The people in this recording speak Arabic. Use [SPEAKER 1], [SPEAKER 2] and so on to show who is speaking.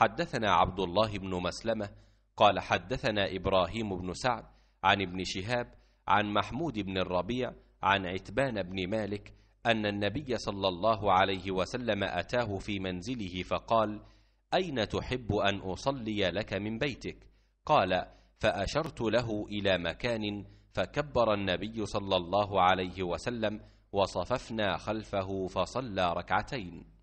[SPEAKER 1] حدثنا عبد الله
[SPEAKER 2] بن مسلمة قال حدثنا إبراهيم بن سعد عن ابن شهاب عن محمود بن الربيع عن عتبان بن مالك أن النبي صلى الله عليه وسلم أتاه في منزله فقال أين تحب أن أصلي لك من بيتك؟ قال فأشرت له إلى مكان فكبر النبي صلى الله عليه وسلم وصففنا خلفه فصلى
[SPEAKER 1] ركعتين